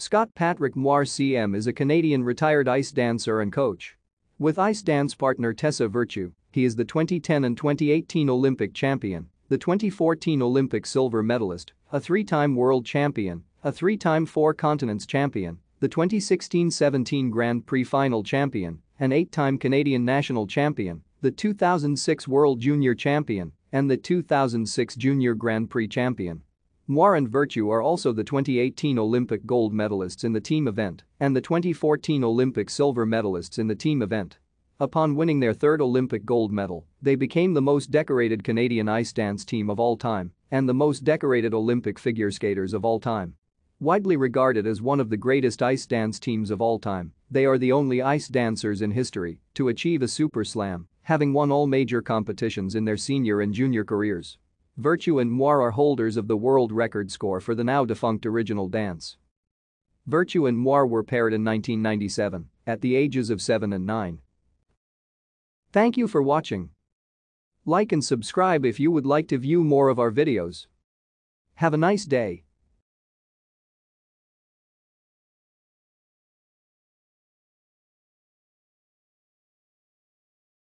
Scott Patrick Moir CM is a Canadian retired ice dancer and coach. With ice dance partner Tessa Virtue, he is the 2010 and 2018 Olympic champion, the 2014 Olympic silver medalist, a three-time world champion, a three-time four continents champion, the 2016-17 Grand Prix final champion, an eight-time Canadian national champion, the 2006 World Junior champion, and the 2006 Junior Grand Prix champion. Moir and Virtue are also the 2018 Olympic gold medalists in the team event and the 2014 Olympic silver medalists in the team event. Upon winning their third Olympic gold medal, they became the most decorated Canadian ice dance team of all time and the most decorated Olympic figure skaters of all time. Widely regarded as one of the greatest ice dance teams of all time, they are the only ice dancers in history to achieve a Super Slam, having won all major competitions in their senior and junior careers. Virtue and Moir are holders of the world record score for the now-defunct original dance. Virtue and Moir were paired in 1997 at the ages of 7 and 9. Thank you for watching. Like and subscribe if you would like to view more of our videos. Have a nice day.